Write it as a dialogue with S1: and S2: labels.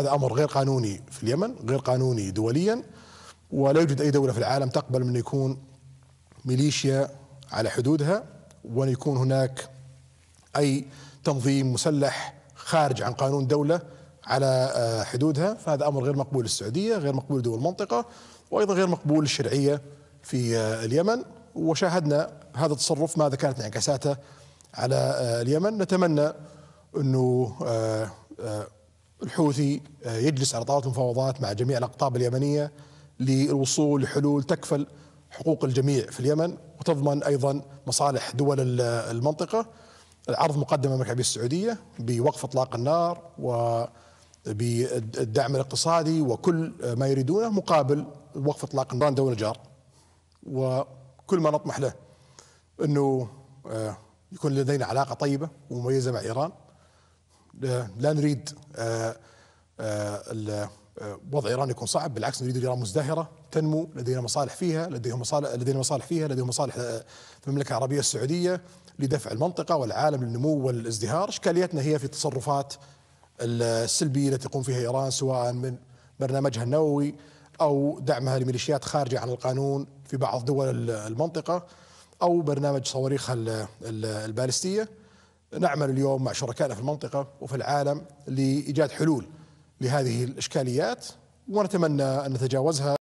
S1: هذا أمر غير قانوني في اليمن غير قانوني دوليا ولا يوجد أي دولة في العالم تقبل من يكون ميليشيا على حدودها وأن يكون هناك أي تنظيم مسلح خارج عن قانون دولة على آه، حدودها فهذا أمر غير مقبول للسعودية غير مقبول دول المنطقة وأيضا غير مقبول للشرعية في آه، اليمن وشاهدنا هذا التصرف ماذا كانت انعكاساته على آه، اليمن نتمنى أنه الحوثي آه، يجلس على طاوله المفاوضات مع جميع الاقطاب اليمنيه للوصول لحلول تكفل حقوق الجميع في اليمن وتضمن ايضا مصالح دول المنطقه العرض مقدم من العربيه السعوديه بوقف اطلاق النار و بالدعم الاقتصادي وكل ما يريدونه مقابل وقف اطلاق النار دول الجار وكل ما نطمح له انه آه، يكون لدينا علاقه طيبه ومميزه مع ايران لا نريد آه، آه، آه، وضع ايران يكون صعب بالعكس نريد ايران مزدهره تنمو لدينا مصالح فيها لديهم مصالح لدينا مصالح فيها لديهم مصالح في المملكه العربيه السعوديه لدفع المنطقه والعالم للنمو والازدهار اشكاليتنا هي في التصرفات السلبيه التي تقوم فيها ايران سواء من برنامجها النووي او دعمها لميليشيات خارجه عن القانون في بعض دول المنطقه او برنامج صواريخها البالستيه نعمل اليوم مع شركائنا في المنطقة وفي العالم لإيجاد حلول لهذه الإشكاليات ونتمنى أن نتجاوزها